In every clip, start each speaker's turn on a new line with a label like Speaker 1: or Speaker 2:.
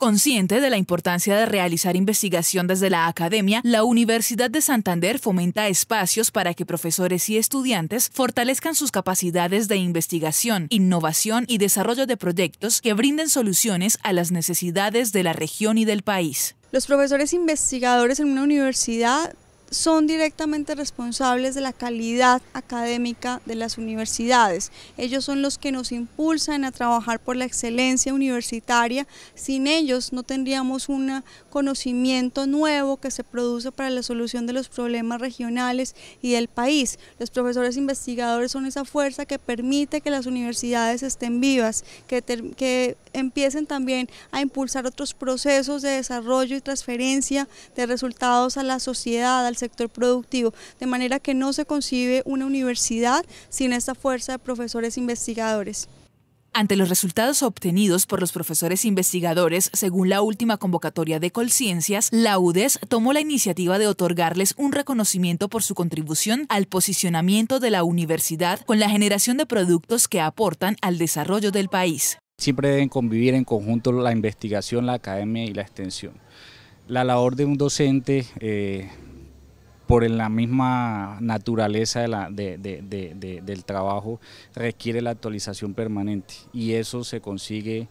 Speaker 1: Consciente de la importancia de realizar investigación desde la academia, la Universidad de Santander fomenta espacios para que profesores y estudiantes fortalezcan sus capacidades de investigación, innovación y desarrollo de proyectos que brinden soluciones a las necesidades de la región y del país.
Speaker 2: Los profesores investigadores en una universidad son directamente responsables de la calidad académica de las universidades. Ellos son los que nos impulsan a trabajar por la excelencia universitaria. Sin ellos no tendríamos un conocimiento nuevo que se produce para la solución de los problemas regionales y del país. Los profesores investigadores son esa fuerza que permite que las universidades estén vivas, que, que empiecen también a impulsar otros procesos de desarrollo y transferencia de resultados a la sociedad, sector productivo, de manera que no se concibe una universidad sin esta
Speaker 1: fuerza de profesores investigadores. Ante los resultados obtenidos por los profesores investigadores, según la última convocatoria de Colciencias, la UDES tomó la iniciativa de otorgarles un reconocimiento por su contribución al posicionamiento de la universidad con la generación de productos que aportan al desarrollo del país.
Speaker 3: Siempre deben convivir en conjunto la investigación, la academia y la extensión. La labor de un docente eh, por la misma naturaleza de la, del trabajo, requiere la actualización permanente y eso se consigue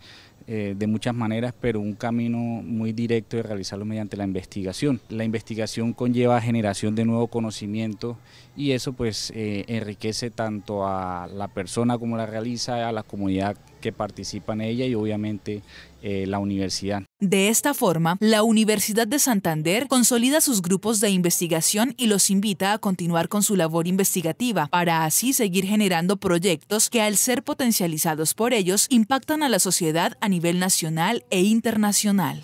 Speaker 3: eh, de muchas maneras, pero un camino muy directo de realizarlo mediante la investigación. La investigación conlleva generación de nuevo conocimiento y eso pues eh, enriquece tanto a la persona como la realiza, a la comunidad que participa en ella y obviamente eh, la universidad.
Speaker 1: De esta forma, la Universidad de Santander consolida sus grupos de investigación y los invita a continuar con su labor investigativa para así seguir generando proyectos que al ser potencializados por ellos impactan a la sociedad a nivel nacional e internacional.